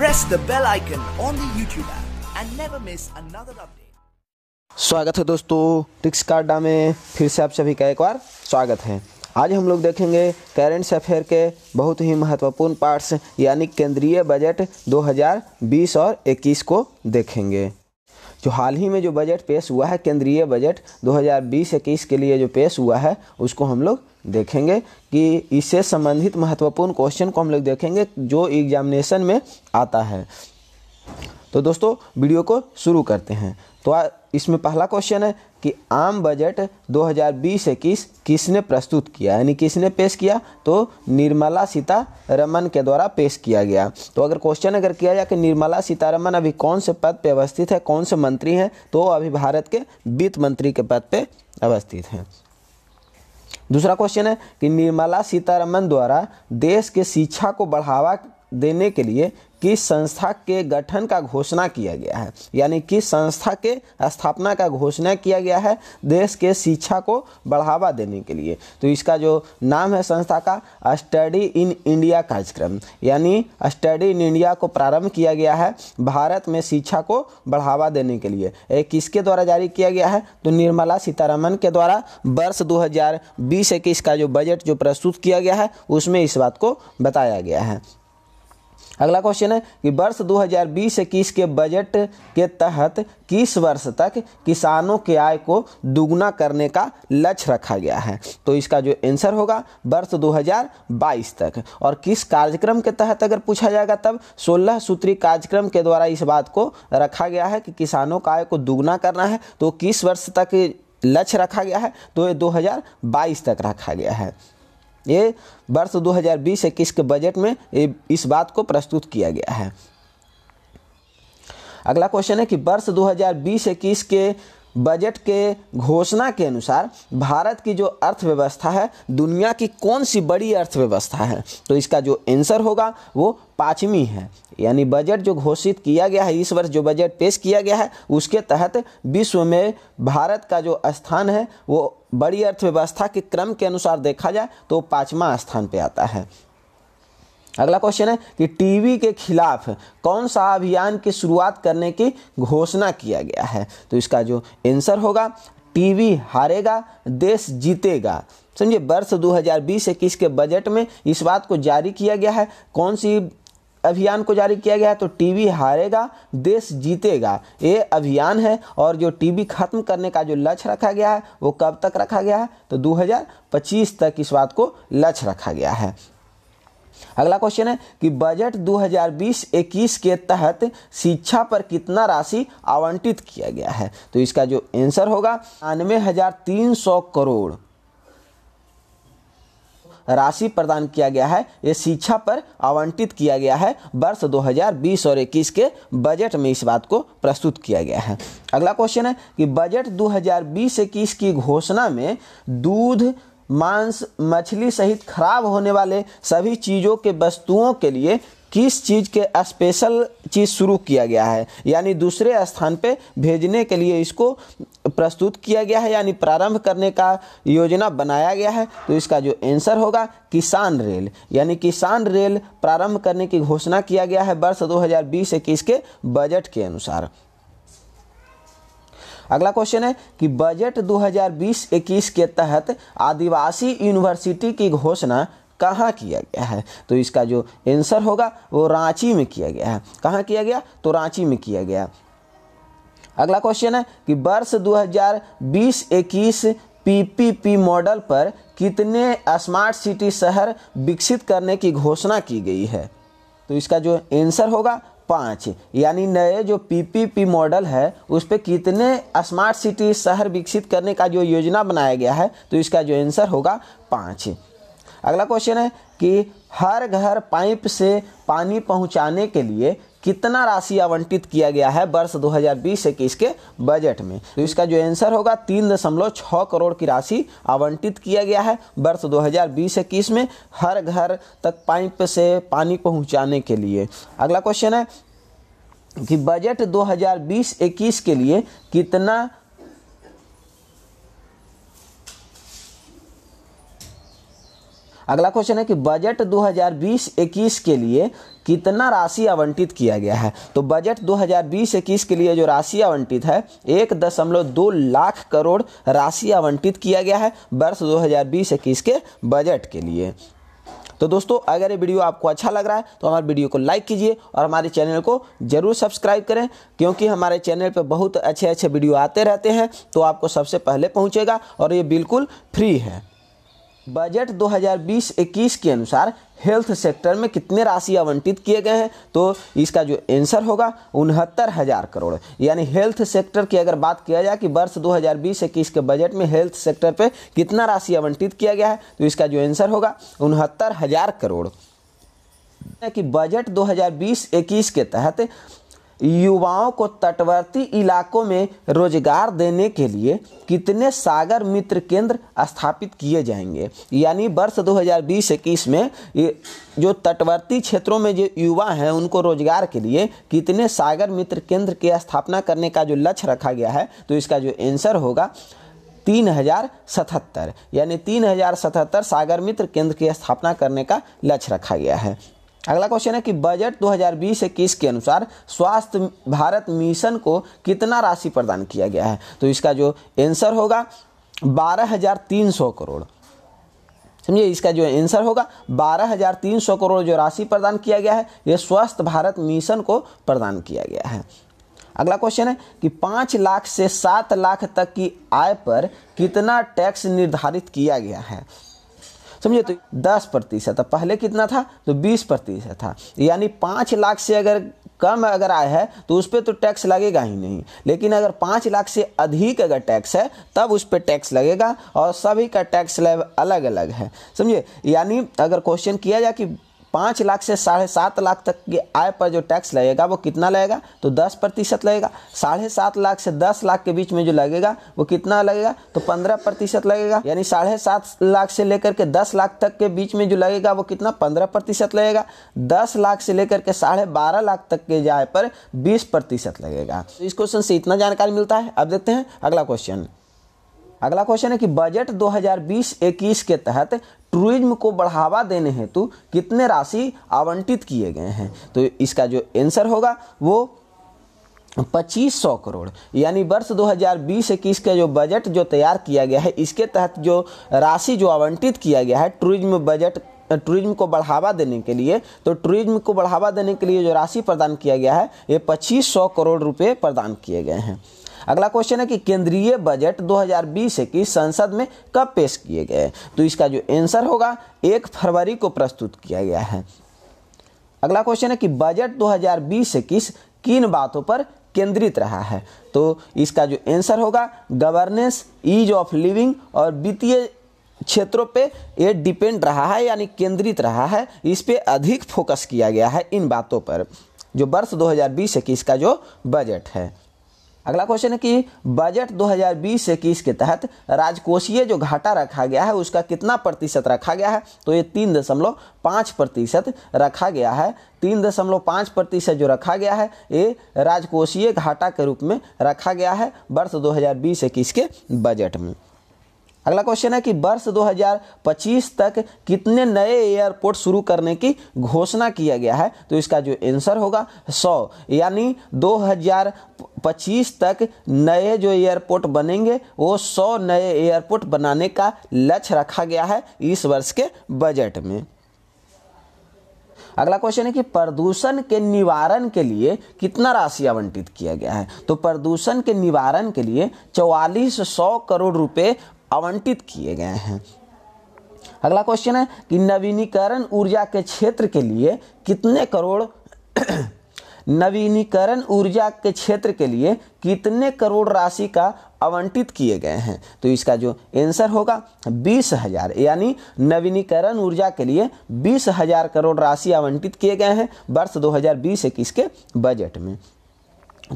press the bell icon on the YouTube app and never miss another update. स्वागत है दोस्तों ticks कार्डा में फिर से आप सभी का एक बार स्वागत है आज हम लोग देखेंगे करेंट्स अफेयर के बहुत ही महत्वपूर्ण पार्ट्स यानी केंद्रीय बजट 2020 और 21 को देखेंगे जो हाल ही में जो बजट पेश हुआ है केंद्रीय बजट 2020-21 के लिए जो पेश हुआ है उसको हम लोग देखेंगे कि इससे संबंधित महत्वपूर्ण क्वेश्चन को हम लोग देखेंगे जो एग्जामिनेशन में आता है तो दोस्तों वीडियो को शुरू करते हैं तो आ, इसमें पहला क्वेश्चन है कि आम बजट 2020 किस किसने प्रस्तुत किया यानी किसने पेश किया तो निर्मला सीतारमन के द्वारा पेश किया गया तो अगर क्वेश्चन अगर किया जाए कि निर्मला सीतारमन अभी कौन से पद पर अवस्थित है कौन से मंत्री हैं तो अभी भारत के वित्त मंत्री के पद पर अवस्थित हैं दूसरा क्वेश्चन है कि निर्मला सीतारमन द्वारा देश के शिक्षा को बढ़ावा देने के लिए किस संस्था के गठन का घोषणा किया गया है यानी किस संस्था के स्थापना का घोषणा किया गया है देश के शिक्षा को बढ़ावा देने के लिए तो इसका जो नाम है संस्था का स्टडी इन इंडिया कार्यक्रम यानी स्टडी इन इंडिया को प्रारंभ किया गया है भारत में शिक्षा को बढ़ावा देने के लिए एक किसके द्वारा जारी किया गया है तो निर्मला सीतारमन के द्वारा वर्ष बीस इक्कीस का जो बजट जो प्रस्तुत किया गया है उसमें इस बात को बताया गया है अगला क्वेश्चन है कि वर्ष 2020-21 के बजट के तहत किस वर्ष तक किसानों के आय को दुगुना करने का लक्ष्य रखा गया है तो इसका जो आंसर होगा वर्ष 2022 तक और किस कार्यक्रम के तहत अगर पूछा जाएगा तब 16 सूत्री कार्यक्रम के द्वारा इस बात को रखा गया है कि किसानों का आय को दुगुना करना है तो किस वर्ष तक लक्ष्य रखा गया है तो ये दो तक रखा गया है ये वर्ष 2020-21 के बजट में इस बात को प्रस्तुत किया गया है अगला क्वेश्चन है कि वर्ष 2020-21 के बजट के घोषणा के अनुसार भारत की जो अर्थव्यवस्था है दुनिया की कौन सी बड़ी अर्थव्यवस्था है तो इसका जो आंसर होगा वो पाँचवीं है यानी बजट जो घोषित किया गया है इस वर्ष जो बजट पेश किया गया है उसके तहत विश्व में भारत का जो स्थान है वो बड़ी अर्थव्यवस्था के क्रम के अनुसार देखा जाए तो पाँचवा स्थान पर आता है अगला क्वेश्चन है कि टीवी के खिलाफ कौन सा अभियान की शुरुआत करने की घोषणा किया गया है तो इसका जो आंसर होगा टीवी हारेगा देश जीतेगा समझिए वर्ष 2020-21 के बजट में इस बात को जारी किया गया है कौन सी अभियान को जारी किया गया है तो टीबी हारेगा देश जीतेगा ये अभियान है और जो टीबी खत्म करने का जो लक्ष्य रखा गया है वो कब तक रखा गया है तो 2025 तक इस बात को लक्ष्य रखा गया है अगला क्वेश्चन है कि बजट 2020-21 के तहत शिक्षा पर कितना राशि आवंटित किया गया है तो इसका जो आंसर होगा बानवे करोड़ राशि प्रदान किया गया है ये शिक्षा पर आवंटित किया गया है वर्ष 2020 और 21 के बजट में इस बात को प्रस्तुत किया गया है अगला क्वेश्चन है कि बजट 2020-21 की घोषणा में दूध मांस मछली सहित खराब होने वाले सभी चीज़ों के वस्तुओं के लिए किस चीज़ के स्पेशल चीज़ शुरू किया गया है यानी दूसरे स्थान पे भेजने के लिए इसको प्रस्तुत किया गया है यानी प्रारंभ करने का योजना बनाया गया है तो इसका जो आंसर होगा किसान रेल यानी किसान रेल प्रारंभ करने की घोषणा किया गया है वर्ष 2020 हज़ार के बजट के अनुसार अगला क्वेश्चन है कि बजट 2020-21 के तहत आदिवासी यूनिवर्सिटी की घोषणा कहाँ किया गया है तो इसका जो आंसर होगा वो रांची में किया गया है कहाँ किया गया तो रांची में किया गया अगला क्वेश्चन है कि वर्ष 2020 पी पीपीपी मॉडल पर कितने स्मार्ट सिटी शहर विकसित करने की घोषणा की गई है तो इसका जो आंसर होगा पाँच यानी नए जो पीपीपी मॉडल है उस पर कितने स्मार्ट सिटी शहर विकसित करने का जो योजना बनाया गया है तो इसका जो आंसर होगा पाँच अगला क्वेश्चन है कि हर घर पाइप से पानी पहुंचाने के लिए कितना राशि आवंटित किया गया है वर्ष 2020 इक्कीस के बजट में तो इसका जो आंसर होगा तीन दशमलव छः करोड़ की राशि आवंटित किया गया है वर्ष 2020 इक्कीस में हर घर तक पाइप से पानी पहुंचाने के लिए अगला क्वेश्चन है कि बजट 2020 इक्कीस के लिए कितना अगला क्वेश्चन है कि बजट 2020-21 के लिए कितना राशि आवंटित किया गया है तो बजट 2020-21 के लिए जो राशि आवंटित है एक दशमलव दो लाख करोड़ राशि आवंटित किया गया है वर्ष 2020-21 के बजट के लिए तो दोस्तों अगर ये वीडियो आपको अच्छा लग रहा है तो हमारे वीडियो को लाइक कीजिए और हमारे चैनल को ज़रूर सब्सक्राइब करें क्योंकि हमारे चैनल पर बहुत अच्छे अच्छे वीडियो आते रहते हैं तो आपको सबसे पहले पहुँचेगा और ये बिल्कुल फ्री है बजट 2020-21 के अनुसार हेल्थ सेक्टर में कितने राशि आवंटित किए गए हैं तो इसका जो आंसर होगा उनहत्तर हज़ार करोड़ यानी हेल्थ सेक्टर की अगर बात किया जाए कि वर्ष 2020-21 के बजट में हेल्थ सेक्टर पे कितना राशि आवंटित किया गया है तो इसका जो आंसर होगा उनहत्तर हज़ार करोड़ कि बजट 2020-21 के तहत युवाओं को तटवर्ती इलाकों में रोजगार देने के लिए कितने सागर मित्र केंद्र स्थापित किए जाएंगे यानी वर्ष 2020-21 में जो तटवर्ती क्षेत्रों में जो युवा हैं उनको रोजगार के लिए कितने सागर मित्र केंद्र की स्थापना करने का जो लक्ष्य रखा गया है तो इसका जो आंसर होगा तीन हजार सतहत्तर यानी तीन हजार सतहत्तर सागर मित्र केंद्र की स्थापना करने का लक्ष्य रखा गया है अगला क्वेश्चन है कि बजट 2020-21 के अनुसार स्वास्थ्य भारत मिशन को कितना राशि प्रदान किया गया है तो इसका जो आंसर होगा 12,300 करोड़ समझिए इसका जो आंसर होगा 12,300 करोड़ जो राशि प्रदान किया गया है ये स्वस्थ भारत मिशन को प्रदान किया गया है अगला क्वेश्चन है कि पाँच लाख से सात लाख तक की आय पर कितना टैक्स निर्धारित किया गया है समझे तो दस प्रतिशत पहले कितना था तो बीस प्रतिशत था यानी पाँच लाख से अगर कम अगर आया है तो उस पर तो टैक्स लगेगा ही नहीं लेकिन अगर पाँच लाख से अधिक अगर टैक्स है तब उस पर टैक्स लगेगा और सभी का टैक्स अलग अलग है समझे यानी अगर क्वेश्चन किया जाए कि पाँच लाख से साढ़े सात लाख तक की आय पर जो टैक्स लगेगा वो कितना लगेगा तो दस प्रतिशत लगेगा साढ़े सात लाख से दस लाख के बीच में जो लगेगा वो कितना लगेगा तो पंद्रह प्रतिशत लगेगा यानी साढ़े सात लाख से लेकर के दस लाख तक के बीच में जो लगेगा वो कितना पंद्रह प्रतिशत लगेगा दस लाख से लेकर के साढ़े बारह लाख तक के आय पर बीस प्रतिशत लगेगा तो इस क्वेश्चन से इतना जानकारी मिलता है अब देखते हैं अगला क्वेश्चन अगला क्वेश्चन है कि बजट 2020-21 के तहत टूरिज्म को बढ़ावा देने हेतु कितने राशि आवंटित किए गए हैं तो इसका जो आंसर होगा वो पच्चीस सौ करोड़ यानी वर्ष 2020-21 का जो बजट जो तैयार किया गया है इसके तहत जो राशि जो आवंटित किया गया है टूरिज्म बजट टूरिज्म को बढ़ावा देने के लिए तो टूरिज्म को बढ़ावा देने के लिए जो राशि प्रदान किया गया है ये पच्चीस सौ करोड़ रुपए प्रदान किए गए हैं अगला क्वेश्चन है कि केंद्रीय बजट 2020 इक्कीस संसद में कब पेश किए गए तो इसका जो आंसर होगा एक फरवरी को प्रस्तुत किया गया है अगला क्वेश्चन है कि बजट 2020 इक्कीस किन बातों पर केंद्रित रहा है तो इसका जो आंसर होगा गवर्नेंस ईज ऑफ लिविंग और वित्तीय क्षेत्रों पे ये डिपेंड रहा है यानी केंद्रित रहा है इस पर अधिक फोकस किया गया है इन बातों पर जो वर्ष बीस इक्कीस का जो बजट है अगला क्वेश्चन है कि बजट 2020-21 के तहत राजकोषीय जो घाटा रखा गया है उसका कितना प्रतिशत रखा गया है तो ये तीन दशमलव पाँच प्रतिशत रखा गया है तीन दशमलव पाँच प्रतिशत जो रखा गया है ये राजकोषीय घाटा के रूप में रखा गया है वर्ष 2020-21 के बजट में अगला क्वेश्चन है कि वर्ष 2025 तक कितने नए एयरपोर्ट शुरू करने की घोषणा किया गया है तो इसका जो आंसर होगा 100 यानी 2025 तक नए जो एयरपोर्ट बनेंगे वो 100 नए एयरपोर्ट बनाने का लक्ष्य रखा गया है इस वर्ष के बजट में अगला क्वेश्चन है कि प्रदूषण के निवारण के लिए कितना राशि आवंटित किया गया है तो प्रदूषण के निवारण के लिए चौवालीस सौ करोड़ रुपए आवंटित किए गए हैं अगला क्वेश्चन है कि नवीनीकरण ऊर्जा के क्षेत्र के लिए कितने करोड़ नवीनीकरण ऊर्जा के क्षेत्र के लिए कितने करोड़ राशि का आवंटित किए गए हैं तो इसका जो आंसर होगा बीस हजार यानी नवीनीकरण ऊर्जा के लिए बीस हजार करोड़ राशि आवंटित किए गए हैं वर्ष बीस इक्कीस के बजट में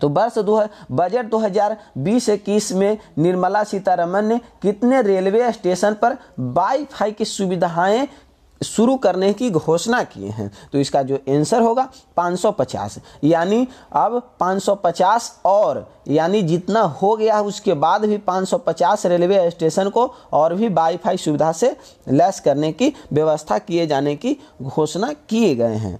तो वर्ष दो बजट 2020 इक्कीस में निर्मला सीतारमन ने कितने रेलवे स्टेशन पर वाईफाई की सुविधाएं शुरू करने की घोषणा किए हैं तो इसका जो आंसर होगा 550 यानी अब 550 और यानी जितना हो गया उसके बाद भी 550 रेलवे स्टेशन को और भी वाईफाई सुविधा से लैस करने की व्यवस्था किए जाने की घोषणा किए गए हैं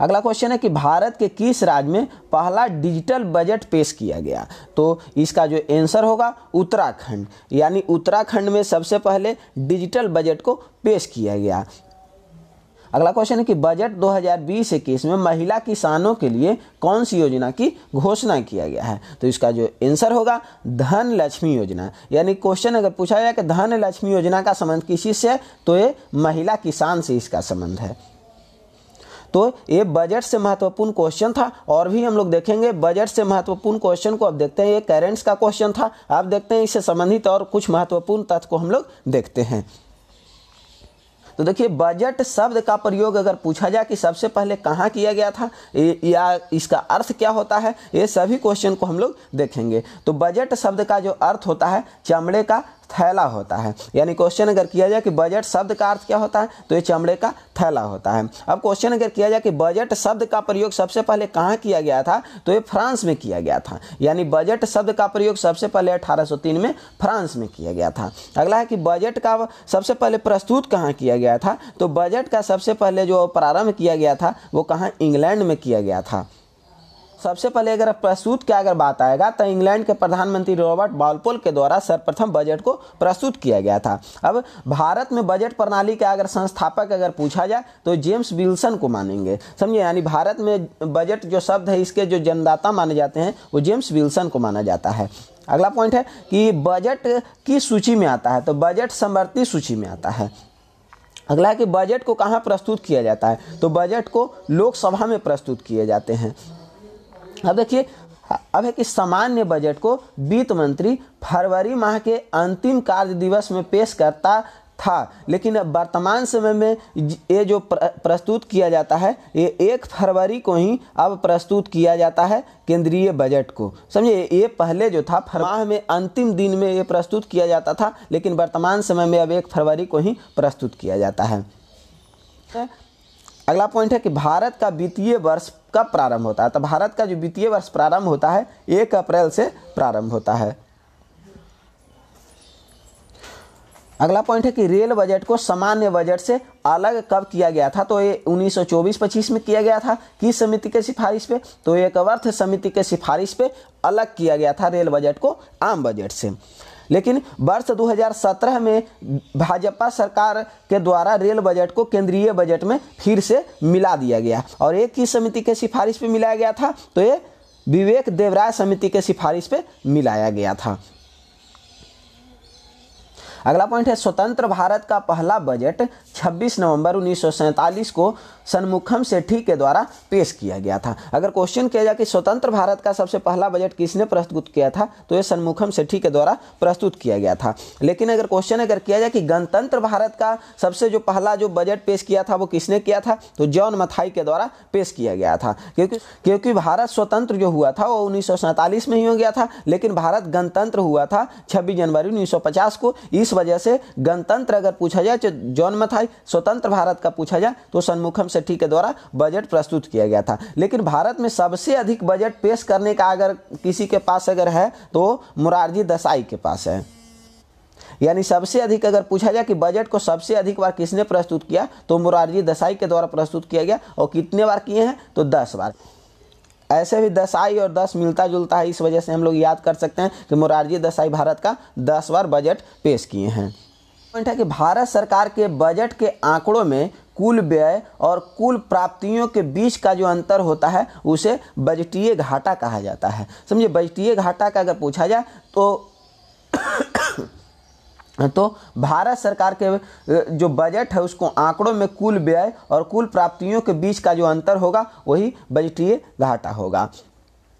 अगला क्वेश्चन है कि भारत के किस राज्य में पहला डिजिटल बजट पेश किया गया तो इसका जो आंसर होगा उत्तराखंड यानी उत्तराखंड में सबसे पहले डिजिटल बजट को पेश किया गया अगला क्वेश्चन है कि बजट 2020 इक्कीस में महिला किसानों के लिए कौन सी योजना की घोषणा किया गया है तो इसका जो आंसर होगा धन लक्ष्मी योजना यानी क्वेश्चन अगर पूछा जाए कि धन लक्ष्मी योजना का संबंध किसी से तो ये महिला किसान से इसका संबंध है तो ये बजट से महत्वपूर्ण क्वेश्चन था और भी हम लोग देखेंगे बजट से महत्वपूर्ण क्वेश्चन को अब देखते हैं ये करेंट्स का क्वेश्चन था आप देखते हैं इससे संबंधित और कुछ महत्वपूर्ण तथ्य को हम लोग देखते हैं तो देखिए बजट शब्द का प्रयोग अगर पूछा जाए कि सबसे पहले कहाँ किया गया था या इसका अर्थ क्या होता है ये सभी क्वेश्चन को हम लोग देखेंगे तो बजट शब्द का जो अर्थ होता है चमड़े का थैला होता है यानी क्वेश्चन अगर किया जाए कि बजट शब्द का अर्थ क्या होता है तो ये चमड़े का थैला होता है अब क्वेश्चन अगर किया जाए कि बजट शब्द का प्रयोग सबसे पहले कहाँ किया गया था तो ये फ्रांस में किया गया था यानी बजट शब्द का प्रयोग सबसे पहले अठारह में फ्रांस में किया गया था अगला है कि बजट का सबसे पहले प्रस्तुत कहाँ किया गया था तो बजट का सबसे पहले जो प्रारंभ किया गया था वो कहाँ इंग्लैंड में किया गया था सबसे पहले अगर प्रस्तुत के अगर बात आएगा तो इंग्लैंड के प्रधानमंत्री रॉबर्ट बॉलपोल के द्वारा सर्वप्रथम बजट को प्रस्तुत किया गया था अब भारत में बजट प्रणाली का अगर संस्थापक अगर पूछा जाए तो जेम्स विल्सन को मानेंगे समझे यानी भारत में बजट जो शब्द है इसके जो जन्मदाता माने जाते हैं वो जेम्स विल्सन को माना जाता है अगला पॉइंट है कि बजट की सूची में आता है तो बजट समवर्ती सूची में आता है अगला है कि बजट को कहाँ प्रस्तुत किया जाता है तो बजट को लोकसभा में प्रस्तुत किए जाते हैं अब देखिए अब है कि सामान्य बजट को वित्त मंत्री फरवरी माह के अंतिम कार्य दिवस में पेश करता था लेकिन वर्तमान समय में ये जो प्रस्तुत किया जाता है ये एक फरवरी को ही अब प्रस्तुत किया जाता है केंद्रीय बजट को समझिए ये पहले जो था माह में अंतिम दिन में ये प्रस्तुत किया जाता था लेकिन वर्तमान समय में अब एक फरवरी को ही प्रस्तुत किया जाता है अगला पॉइंट है कि भारत का वित्तीय वर्ष कब प्रारंभ होता है तो भारत का जो वित्तीय वर्ष प्रारंभ होता है एक अप्रैल से प्रारंभ होता है अगला पॉइंट है कि रेल बजट को सामान्य बजट से अलग कब किया गया था तो ये 1924-25 में किया गया था किस समिति के सिफारिश पे तो एक अर्थ समिति के सिफारिश पे अलग किया गया था रेल बजट को आम बजट से लेकिन वर्ष 2017 में भाजपा सरकार के द्वारा रेल बजट को केंद्रीय बजट में फिर से मिला दिया गया और एक ही समिति के सिफारिश पर मिलाया गया था तो ये विवेक देवराय समिति के सिफारिश पे मिलाया गया था अगला पॉइंट है स्वतंत्र भारत का पहला बजट 26 नवंबर उन्नीस को सनमुखम सेठी के द्वारा पेश किया गया था अगर क्वेश्चन किया जाए कि स्वतंत्र भारत का सबसे पहला बजट किसने प्रस्तुत किया था तो यह सन्मुखम सेठी के द्वारा प्रस्तुत किया गया था लेकिन अगर क्वेश्चन अगर किया जाए कि गणतंत्र भारत का सबसे जो पहला जो बजट पेश किया था वो किसने किया था तो जॉन मथाई के द्वारा पेश किया गया था क्योंकि क्योंकि भारत स्वतंत्र जो हुआ था वो उन्नीस में ही हो गया था लेकिन भारत गणतंत्र हुआ था छब्बीस जनवरी उन्नीस को इस वजह से गणतंत्र अगर पूछा जाए जॉन मथाई स्वतंत्र भारत का पूछा जाए तो सन्मुखम सेठी के द्वारा बजट प्रस्तुत किया गया था लेकिन भारत में सबसे अधिक बजट पेश करने का अगर किसी के पास अगर है तो मुरारजी दसाई के पास है यानी सबसे अधिक अगर पूछा जाए कि बजट को सबसे अधिक बार किसने प्रस्तुत किया तो मुरारजी दसाई के द्वारा प्रस्तुत किया गया और कितने बार किए हैं तो दस बार ऐसे भी दसाई और दस मिलता जुलता है इस वजह से हम लोग याद कर सकते हैं कि मोरारजी दसाई भारत का दस बार बजट पेश किए हैं पॉइंट है कि भारत सरकार के बजट के आंकड़ों में कुल व्यय और कुल प्राप्तियों के बीच का जो अंतर होता है उसे बजटीय घाटा कहा जाता है समझिए बजटीय घाटा का अगर पूछा जाए तो तो भारत सरकार के जो बजट है उसको आंकड़ों में कुल व्यय और कुल प्राप्तियों के बीच का जो अंतर होगा वही बजटीय घाटा होगा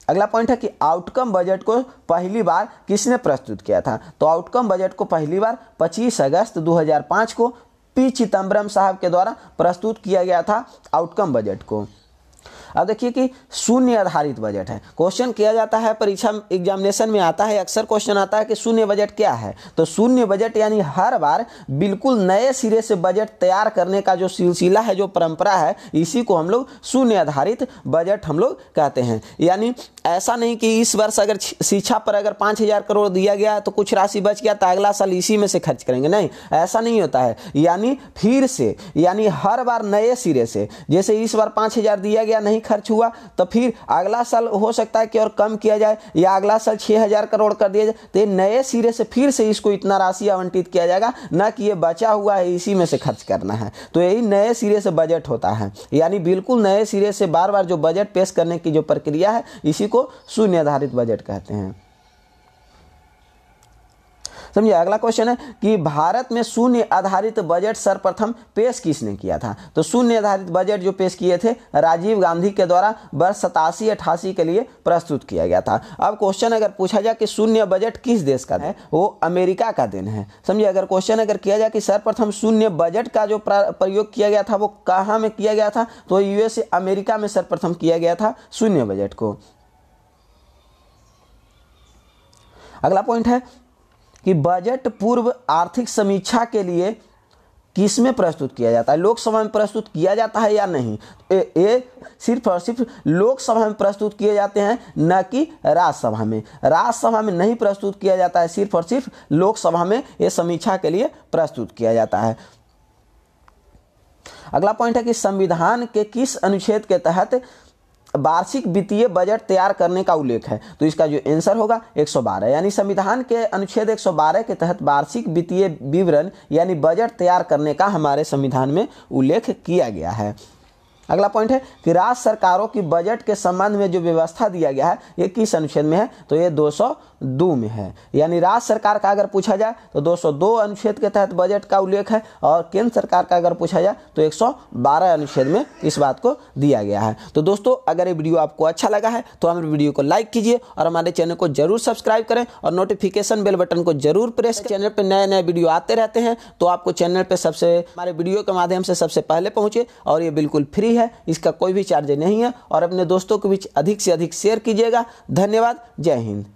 अगला पॉइंट है कि आउटकम बजट को पहली बार किसने प्रस्तुत किया था तो आउटकम बजट को पहली बार 25 अगस्त 2005 को पी चिदम्बरम साहब के द्वारा प्रस्तुत किया गया था आउटकम बजट को अब देखिए कि शून्य आधारित बजट है क्वेश्चन किया जाता है परीक्षा एग्जामिनेशन में आता है अक्सर क्वेश्चन आता है कि शून्य बजट क्या है तो शून्य बजट यानी हर बार बिल्कुल नए सिरे से बजट तैयार करने का जो सिलसिला है जो परंपरा है इसी को हम लोग शून्य आधारित बजट हम लोग कहते हैं यानी ऐसा नहीं कि इस वर्ष अगर शिक्षा पर अगर पाँच हज़ार करोड़ दिया गया तो कुछ राशि बच गया तो अगला साल इसी में से खर्च करेंगे नहीं ऐसा नहीं होता है यानी फिर से यानी हर बार नए सिरे से जैसे इस बार पाँच हज़ार दिया गया नहीं खर्च हुआ तो फिर अगला साल हो सकता है कि और कम किया जाए या अगला साल छः हज़ार करोड़ कर दिया जाए तो ये नए सिरे से फिर से इसको इतना राशि आवंटित किया जाएगा न कि ये बचा हुआ है इसी में से खर्च करना है तो यही नए सिरे से बजट होता है यानी बिल्कुल नए सिरे से बार बार जो बजट पेश करने की जो प्रक्रिया है इसी को सुनिर्धारित बजट कहते हैं समझिए अगला क्वेश्चन है कि भारत में शून्य आधारित बजट सर्वप्रथम पेश किसने किया था तो शून्य आधारित बजट जो पेश किए थे राजीव गांधी के द्वारा वर्ष सतासी अठासी के लिए प्रस्तुत किया गया था अब क्वेश्चन अगर पूछा जाए कि शून्य बजट किस देश का है वो अमेरिका का दिन है समझिए अगर क्वेश्चन अगर किया जाए कि सर्वप्रथम शून्य बजट का जो प्रयोग किया गया था वो कहाँ में किया गया था तो यूएस अमेरिका में सर्वप्रथम किया गया था शून्य बजट को अगला पॉइंट है कि बजट पूर्व आर्थिक समीक्षा के लिए किस में प्रस्तुत किया जाता है लोकसभा में प्रस्तुत किया जाता है या नहीं ए सिर्फ और सिर्फ लोकसभा में प्रस्तुत किए जाते हैं न कि राज्यसभा में राज्यसभा में नहीं प्रस्तुत किया जाता है सिर्फ और सिर्फ लोकसभा में ये समीक्षा के लिए प्रस्तुत किया जाता है अगला पॉइंट है कि संविधान के किस अनुच्छेद के तहत वार्षिक वित्तीय बजट तैयार करने का उल्लेख है तो इसका जो आंसर होगा 112 यानी संविधान के अनुच्छेद 112 के तहत वार्षिक वित्तीय विवरण यानी बजट तैयार करने का हमारे संविधान में उल्लेख किया गया है अगला पॉइंट है कि राज्य सरकारों की बजट के संबंध में जो व्यवस्था दिया गया है ये किस अनुच्छेद में है तो ये दो दो में है यानी राज्य सरकार का अगर पूछा जाए तो 202 अनुच्छेद के तहत बजट का उल्लेख है और केंद्र सरकार का अगर पूछा जाए तो 112 अनुच्छेद में इस बात को दिया गया है तो दोस्तों अगर ये वीडियो आपको अच्छा लगा है तो हमारे वीडियो को लाइक कीजिए और हमारे चैनल को जरूर सब्सक्राइब करें और नोटिफिकेशन बेल बटन को जरूर प्रेस चैनल पर नए नए वीडियो आते रहते हैं तो आपको चैनल पर सबसे हमारे वीडियो के माध्यम से सबसे पहले पहुँचे और ये बिल्कुल फ्री है इसका कोई भी चार्ज नहीं है और अपने दोस्तों के बीच अधिक से अधिक शेयर कीजिएगा धन्यवाद जय हिंद